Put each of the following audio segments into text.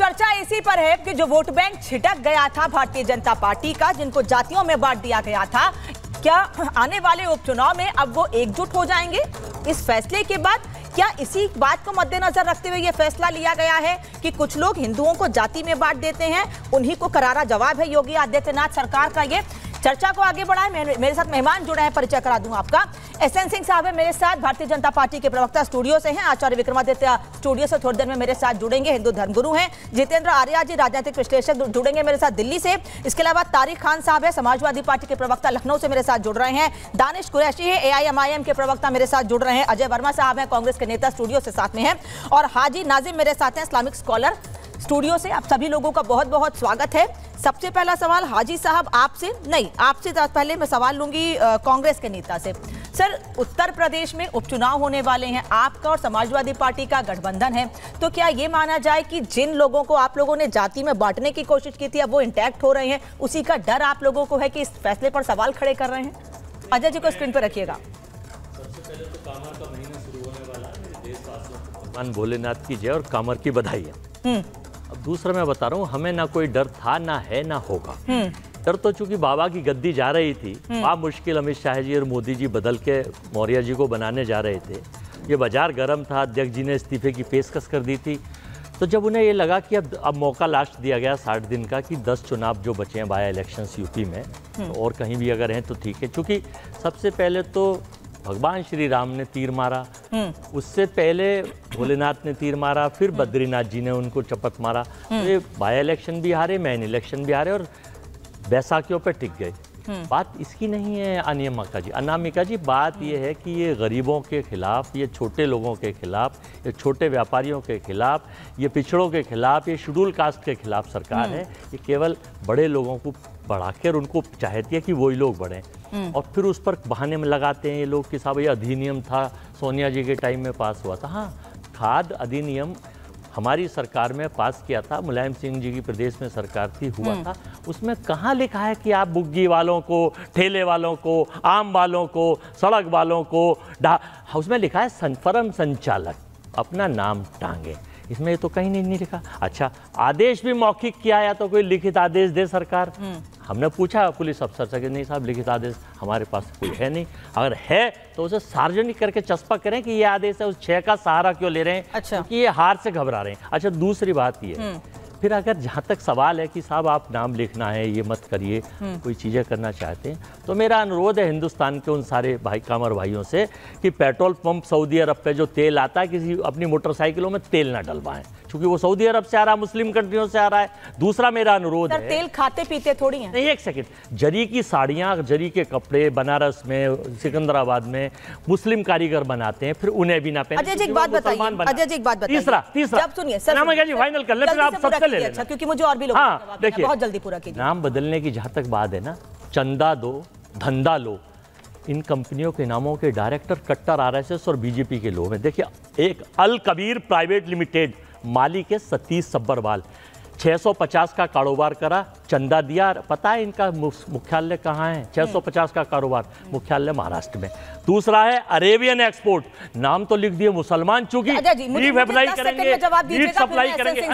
चर्चा इसी पर है कि जो वोट बैंक छिटक गया था भारतीय जनता पार्टी का जिनको जातियों में बांट दिया गया था क्या आने वाले उपचुनाव में अब वो एकजुट हो जाएंगे इस फैसले के बाद क्या इसी बात को मद्देनजर रखते हुए ये फैसला लिया गया है कि कुछ लोग हिंदुओं को जाति में बांट देते हैं उन्हीं को करारा जवाब है योगी आदित्यनाथ सरकार का ये चर्चा को आगे बढ़ाए मेरे साथ मेहमान जुड़े हैं परिचय करा दूं आपका एस एन सिंह साहब है मेरे साथ भारतीय जनता पार्टी के प्रवक्ता स्टूडियो से हैं आचार्य विक्रमादित्य स्टूडियो से थोड़ी देर में मेरे साथ जुड़ेंगे हिंदू धर्मगुरु हैं जितेंद्र आर्या जी राजनीतिक विश्लेषक जुड़ेंगे मेरे साथ दिल्ली से इसके अलावा तारिक खान साहब है समाजवादी पार्टी के प्रवक्ता लखनऊ से मेरे साथ जुड़ रहे हैं दानिश कुरैशी है ए के प्रवक्ता मेरे साथ जुड़ रहे हैं अजय वर्मा साहब है कांग्रेस के नेता स्टूडियो से साथ में है और हाजी नाजिम मेरे साथ हैं इस्लामिक स्कॉलर स्टूडियो से आप सभी लोगों का बहुत बहुत स्वागत है सबसे पहला सवाल हाजी साहब आपसे नहीं आपसे तो पहले मैं सवाल लूंगी कांग्रेस के नेता से सर उत्तर प्रदेश में उपचुनाव होने वाले हैं आपका और समाजवादी पार्टी का गठबंधन है तो क्या ये माना जाए कि जिन लोगों को आप लोगों ने जाति में बांटने की कोशिश की थी अब वो इंटैक्ट हो रहे हैं उसी का डर आप लोगों को है कि इस फैसले पर सवाल खड़े कर रहे हैं अजय जी को स्क्रीन पर रखिएगा तो भोलेनाथ की जय और कामर की बधाई है हम्म। अब दूसरा मैं बता रहा हूँ हमें ना कोई डर था ना है ना होगा हम्म। डर तो चूंकि बाबा की गद्दी जा रही थी हम्म। आप मुश्किल अमित शाह जी और मोदी जी बदल के मौर्य जी को बनाने जा रहे थे ये बाजार गर्म था अध्यक्ष जी ने इस्तीफे की पेशकश कर दी थी तो जब उन्हें ये लगा कि अब अब मौका लास्ट दिया गया साठ दिन का कि दस चुनाव जो बचे हैं बाय इलेक्शन यूपी में तो और कहीं भी अगर हैं तो ठीक है क्योंकि सबसे पहले तो भगवान श्री राम ने तीर मारा हम्म। उससे पहले भोलेनाथ ने तीर मारा फिर बद्रीनाथ जी ने उनको चपत मारा तो ये बाय इलेक्शन भी हारे मैन इलेक्शन भी हारे और बैसाखियों पर टिक गए हम्म। बात इसकी नहीं है अनियमिका जी अनामिका जी बात यह है कि ये गरीबों के खिलाफ ये छोटे लोगों के खिलाफ ये छोटे व्यापारियों के खिलाफ ये पिछड़ों के खिलाफ ये शेड्यूल कास्ट के खिलाफ सरकार है ये केवल बड़े लोगों को बढ़ाकर उनको चाहती है कि वही लोग बढ़ें हम्म। और फिर उस पर बहाने में लगाते हैं ये लोग कि साहब ये अधिनियम था सोनिया जी के टाइम में पास हुआ था हाँ खाद अधिनियम हमारी सरकार में पास किया था मुलायम सिंह जी की प्रदेश में सरकार थी हुआ हम्म। था उसमें कहाँ लिखा है कि आप बुग्गी वालों को ठेले वालों को आम वालों को सड़क वालों को हाँ, उसमें लिखा है संफरम संचालक अपना नाम टांगे इसमें तो कहीं नहीं, नहीं लिखा अच्छा आदेश भी मौखिक किया या तो कोई लिखित आदेश दे सरकार हम्म। हमने पूछा पुलिस अफसर से कि नहीं साहब लिखित आदेश हमारे पास कोई है नहीं अगर है तो उसे सार्वजनिक करके चस्पा करें कि ये आदेश है उस छह का सहारा क्यों ले रहे हैं अच्छा। कि ये हार से घबरा रहे हैं अच्छा दूसरी बात ये हम्म। फिर अगर जहाँ तक सवाल है कि साहब आप नाम लिखना है ये मत करिए हम्म। कोई चीज़ें करना चाहते हैं तो मेरा अनुरोध है हिंदुस्तान के उन सारे भाई कामर भाइयों से कि पेट्रोल पंप सऊदी अरब पे जो तेल आता है किसी अपनी मोटरसाइकिलों में तेल ना डलवाएं क्योंकि वो सऊदी अरब से आ रहा है मुस्लिम कंट्रियों से आ रहा है दूसरा मेरा अनुरोध है तेल खाते पीते थोड़ी है नहीं एक सेकंड जरी की साड़ियाँ जरी के कपड़े बनारस में सिकंदराबाद में मुस्लिम कारीगर बनाते हैं फिर उन्हें भी ना पहले एक बात बताइए जी तीसरा तीसरा फाइनल कर ले ले अच्छा क्योंकि मुझे और भी लोग हाँ देखिए बहुत जल्दी पूरा कीजिए नाम बदलने की जहाँ तक बात है ना चंदा दो धंधा लो इन कंपनियों के नामों के डायरेक्टर कट्टर आरएसएस और बीजेपी के लोग हैं देखिए एक अल कबीर प्राइवेट लिमिटेड मालिक है सतीश सब्बरवाल 650 का कारोबार करा चंदा दिया पता है इनका मुख्यालय कहाँ है 650 का कारोबार मुख्यालय महाराष्ट्र में दूसरा है अरेबियन एक्सपोर्ट नाम तो लिख दिए मुसलमान चूंकि अच्छा, करेंगे सप्लाई करेंगे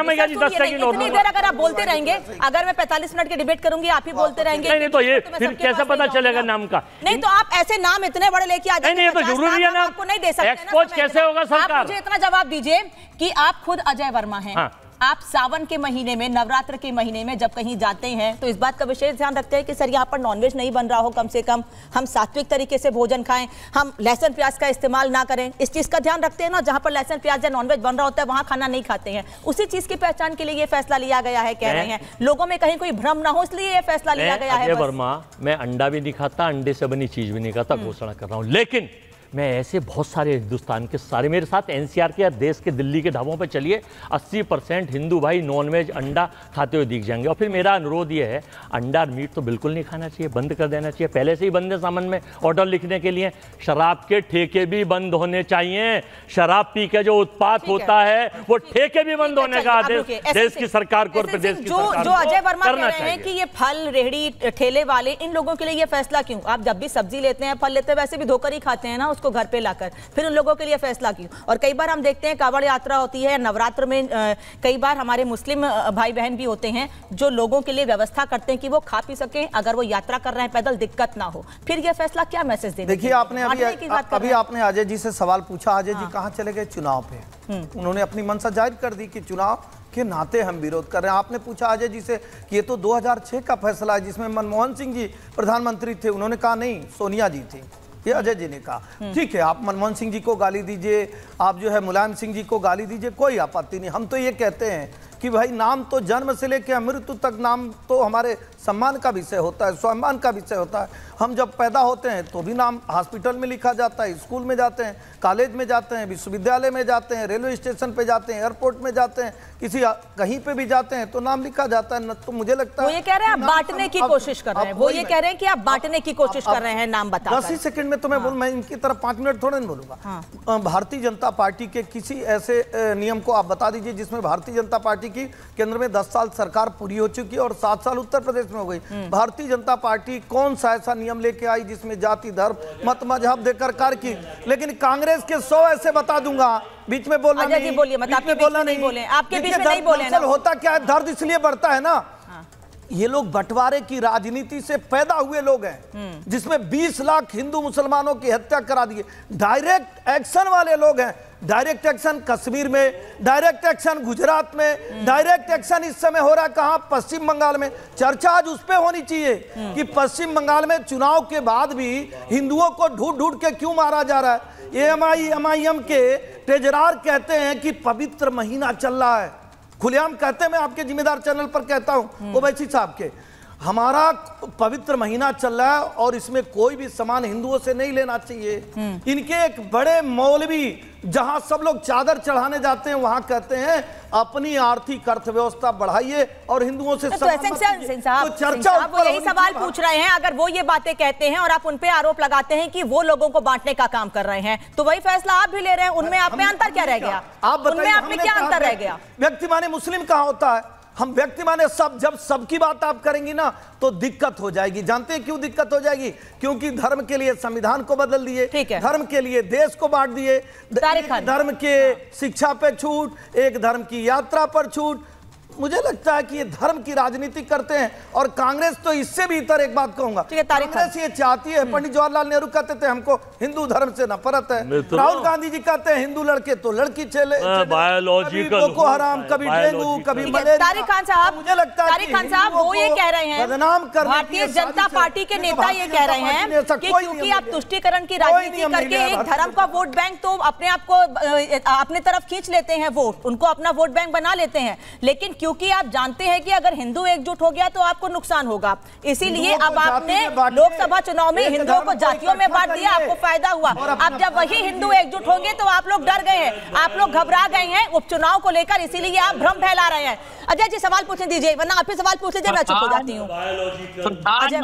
अगर आप बोलते रहेंगे अगर मैं पैंतालीस मिनट की डिबेट करूंगी आप ही हाँ। बोलते रहेंगे नहीं तो ये तो फिर कैसे पता चलेगा नाम का नहीं तो आप ऐसे नाम इतने बड़े लेके आ जाए तो जरूरी है ना आपको नहीं दे सकते एक्सपोर्ट तो कैसे होगा सरकार इतना जवाब दीजिए की आप खुद अजय वर्मा है हाँ। आप सावन के महीने में नवरात्र के महीने में जब कहीं जाते हैं तो इस बात का विशेष ध्यान रखते हैं कि सर यहाँ पर नॉनवेज नहीं बन रहा हो कम से कम हम सात्विक तरीके से भोजन खाएं हम लहसुन प्याज का इस्तेमाल ना करें इस चीज़ का ध्यान रखते हैं ना जहाँ पर लहसुन प्याज या नॉनवेज बन रहा होता है वहाँ खाना नहीं खाते हैं उसी चीज़ की पहचान के लिए ये फैसला लिया गया है कह रहे हैं लोगों में कहीं कोई भ्रम ना हो इसलिए ये फैसला लिया गया है वर्मा मैं अंडा भी नहीं खाता अंडे से बनी चीज़ भी नहीं खाता हम्म। घोषणा कर रहा हूँ लेकिन मैं ऐसे बहुत सारे हिंदुस्तान के सारे मेरे साथ एन के या देश के दिल्ली के ढाबों पर चलिए 80 परसेंट हिंदू भाई नॉनवेज अंडा खाते हुए दिख जाएंगे और फिर मेरा अनुरोध ये है अंडा और मीट तो बिल्कुल नहीं खाना चाहिए बंद कर देना चाहिए पहले से ही बंद है सामान में ऑर्डर लिखने के लिए शराब के ठेके भी बंद होने चाहिए शराब पी के जो उत्पाद होता है वो ठेके भी बंद अच्छा, होने का अच्छा, आदेश देश की सरकार को प्रदेश की जो अजय वर्मा कह रहे हैं कि ये फल रेहड़ी ठेले वाले इन लोगों के लिए ये फैसला क्यों आप जब भी सब्जी लेते हैं फल लेते हैं वैसे भी धोकर ही खाते हैं ना उसको घर पे लाकर फिर उन लोगों के लिए फैसला क्यों और कई बार हम देखते हैं कावड़ यात्रा होती है नवरात्र में कई बार हमारे मुस्लिम भाई बहन भी होते हैं जो लोगों के लिए व्यवस्था करते हैं कि वो खा पी सकें अगर वो यात्रा कर रहे हैं पैदल दिक्कत ना हो फिर यह फैसला क्या मैसेज दे देखिए आपने अभी आपने अजय जी से सवाल पूछा अजय जी हाँ। कहाँ चले गए चुनाव पे हम्म। उन्होंने अपनी मनसा जाहिर कर दी कि चुनाव के नाते हम विरोध कर रहे हैं आपने पूछा अजय जी से कि ये तो 2006 का फैसला है जिसमें मनमोहन सिंह जी प्रधानमंत्री थे उन्होंने कहा नहीं सोनिया जी थी ये अजय जी ने कहा ठीक है आप मनमोहन सिंह जी को गाली दीजिए आप जो है मुलायम सिंह जी को गाली दीजिए कोई आपत्ति नहीं हम तो ये कहते हैं कि भाई नाम तो जन्म से लेके अमृत तक नाम तो हमारे सम्मान का विषय होता है स्वाभिमान का विषय होता है हम जब पैदा होते हैं तो भी नाम हॉस्पिटल में लिखा जाता है स्कूल में जाते हैं कॉलेज में जाते हैं विश्वविद्यालय में जाते हैं रेलवे स्टेशन पे जाते हैं एयरपोर्ट में जाते हैं किसी कहीं पे भी जाते हैं तो नाम लिखा जाता है तो मुझे लगता है ये कह रहे हैं आप बांटने की कोशिश कर रहे हैं वो ये कह रहे हैं कि आप बांटने की कोशिश कर रहे हैं नाम बता दस ही सेकंड में तो मैं बोल हाँ। मैं इनकी तरफ पांच मिनट थोड़ा नहीं बोलूंगा हाँ। भारतीय जनता पार्टी के किसी ऐसे नियम को आप बता दीजिए जिसमें भारतीय जनता पार्टी की केंद्र में दस साल सरकार पूरी हो चुकी है और सात साल उत्तर प्रदेश में में हो गई भारतीय जनता पार्टी कौन सा ऐसा नियम लेके आई जिसमें जाति धर्म मत मजहब देकर कर की लेकिन कांग्रेस के सौ ऐसे बता दूंगा बीच में बोलना नहीं बोलिए मतलब बोलना नहीं बोले आपके बीच में नहीं बोले होता क्या है दर्द इसलिए बढ़ता है ना हाँ। ये लोग बंटवारे की राजनीति से पैदा हुए लोग हैं हम्म। जिसमें 20 लाख हिंदू मुसलमानों की हत्या करा दी डायरेक्ट एक्शन वाले लोग हैं डायरेक्ट एक्शन कश्मीर में डायरेक्ट एक्शन गुजरात में डायरेक्ट एक्शन इस समय हो रहा है कहा पश्चिम बंगाल में चर्चा आज उस पर होनी चाहिए कि पश्चिम बंगाल में चुनाव के बाद भी हिंदुओं को ढूंढ ढूंढ के क्यों मारा जा रहा है M I M I M के ट्रेजरार कहते हैं कि पवित्र महीना चल रहा है खुलेआम कहते हैं मैं आपके जिम्मेदार चैनल पर कहता हूँ हम्म। ओवैसी साहब के हमारा पवित्र महीना चल रहा है और इसमें कोई भी सामान हिंदुओं से नहीं लेना चाहिए हम्म। इनके एक बड़े मौलवी जहां सब लोग चादर चढ़ाने जाते हैं वहां कहते हैं अपनी आर्थिक अर्थव्यवस्था बढ़ाइए और हिंदुओं से तो, तो, तो चर्चा वो यही सवाल पूछ रहे हैं अगर वो ये बातें कहते हैं और आप उनपे आरोप लगाते हैं कि वो लोगों को बांटने का काम कर रहे हैं तो वही फैसला आप भी ले रहे हैं उनमें आप में अंतर क्या रह गया आप में क्या अंतर रह गया व्यक्ति माने मुस्लिम कहा होता है हम व्यक्ति माने सब जब सबकी बात आप करेंगी ना तो दिक्कत हो जाएगी जानते हैं क्यों दिक्कत हो जाएगी क्योंकि धर्म के लिए संविधान को बदल दिए धर्म के लिए देश को बांट दिए धर्म के हाँ। शिक्षा पे छूट एक धर्म की यात्रा पर छूट मुझे लगता है कि ये धर्म की राजनीति करते हैं और कांग्रेस तो इससे भीतर एक बात कहूंगा कांग्रेस ये चाहती है हम्म। पंडित जवाहरलाल नेहरू कहते थे हमको हिंदू धर्म से नफरत है तो- राहुल गांधी जी कहते हैं हिंदू लड़के तो लड़की चले बायोलॉजिकल हाँ, हराम कभी डेंगू कभी तो मुझे लगता है बदनाम कर भारतीय जनता पार्टी के नेता ये कह रहे हैं तो क्योंकि आप तुष्टिकरण की राजनीति करके एक धर्म का वोट बैंक तो अपने आप को अपने तरफ खींच लेते हैं वोट उनको अपना वोट बैंक बना लेते हैं लेकिन क्यों क्योंकि आप जानते हैं कि अगर हिंदू एकजुट हो गया तो आपको नुकसान होगा इसीलिए अब आपने लोकसभा चुनाव में हिंदुओं को जातियों में बांट दिया आपको फायदा हुआ अब जब वही हिंदू एकजुट होंगे तो आप लोग डर गए हैं आप लोग घबरा गए हैं उपचुनाव को लेकर इसीलिए आप भ्रम फैला रहे हैं अजय जी सवाल पूछने दीजिए वरना आप ही सवाल पूछ लीजिए मैं चुप हो जाती हूँ